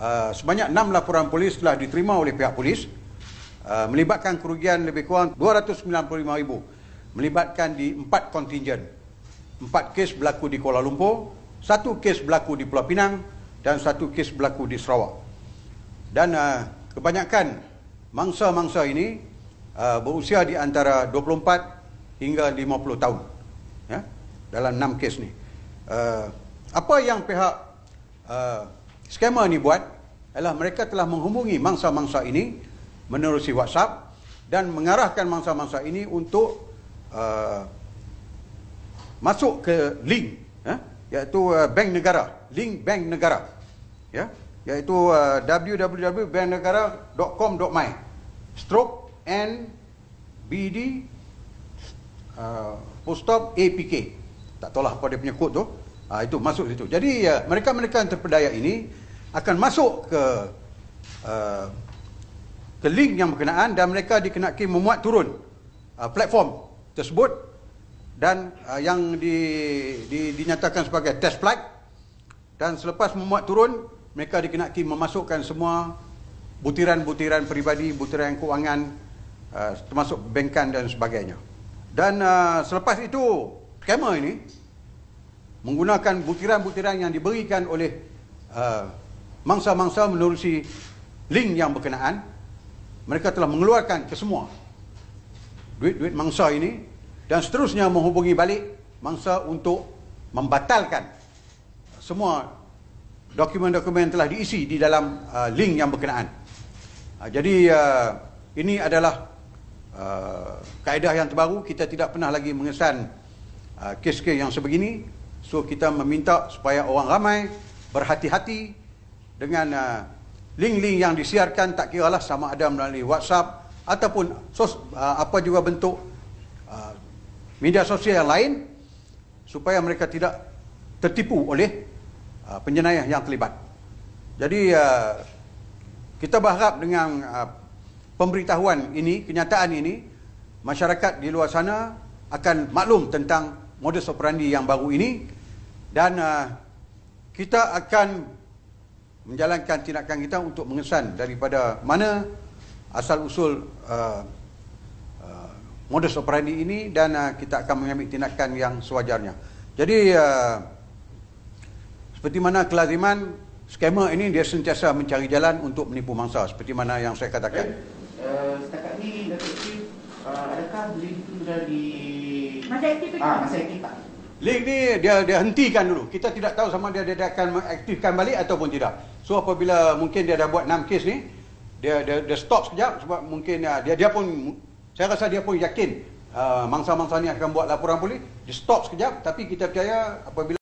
Ah, sebanyak enam laporan polis telah diterima oleh pihak polis uh, melibatkan kerugian lebih kurang 295,000 melibatkan di empat kontingen, empat kes berlaku di Kuala Lumpur satu kes berlaku di Pulau Pinang dan satu kes berlaku di Sarawak dan uh, kebanyakan mangsa-mangsa ini uh, berusia di antara 24 hingga 50 tahun ya, dalam enam kes ni uh, apa yang pihak uh, Skema ini buat ialah mereka telah menghubungi mangsa-mangsa ini menerusi WhatsApp dan mengarahkan mangsa-mangsa ini untuk uh, masuk ke link eh, iaitu uh, bank negara, link bank negara. Ya, iaitu uh, www.banknegara.com.my stroke n b d uh, full stop apk. Tak tahu lah apa dia punya kod tu. Uh, itu masuk situ. Jadi uh, mereka-mereka yang terpedaya ini akan masuk ke uh, ke link yang berkenaan dan mereka dikenaki memuat turun uh, platform tersebut dan uh, yang di, di, dinyatakan sebagai test flight dan selepas memuat turun mereka dikenaki memasukkan semua butiran-butiran peribadi, butiran kewangan uh, termasuk bankan dan sebagainya. Dan uh, selepas itu, skamer ini menggunakan butiran-butiran yang diberikan oleh uh, mangsa-mangsa menerusi link yang berkenaan mereka telah mengeluarkan kesemua duit-duit mangsa ini dan seterusnya menghubungi balik mangsa untuk membatalkan semua dokumen-dokumen telah diisi di dalam uh, link yang berkenaan uh, jadi uh, ini adalah uh, kaedah yang terbaru kita tidak pernah lagi mengesan uh, kes-kes yang sebegini so kita meminta supaya orang ramai berhati-hati dengan uh, link-link yang disiarkan tak kiralah sama ada melalui WhatsApp ataupun sos, uh, apa juga bentuk uh, media sosial yang lain supaya mereka tidak tertipu oleh penjenayah yang terlibat. Jadi kita berharap dengan pemberitahuan ini, kenyataan ini, masyarakat di luar sana akan maklum tentang modus operandi yang baru ini dan kita akan menjalankan tindakan kita untuk mengesan daripada mana asal-usul uh, uh, modus operandi ini dan uh, kita akan mengambil tindakan yang sewajarnya. Jadi, uh, seperti mana kelaziman, skema ini dia sentiasa mencari jalan untuk menipu mangsa seperti mana yang saya katakan. Eh, uh, setakat ini, Datuk Sri, uh, eh, adakah beli itu di... Masa aktif Ah, masa aktif, Link ni dia dia hentikan dulu. Kita tidak tahu sama dia dia akan mengaktifkan balik ataupun tidak. So apabila mungkin dia dah buat 6 kes ni, dia dia, dia stop sekejap sebab mungkin ah, dia dia pun saya rasa dia pun yakin uh, mangsa-mangsa ni akan buat laporan polis, dia stop sekejap tapi kita percaya apabila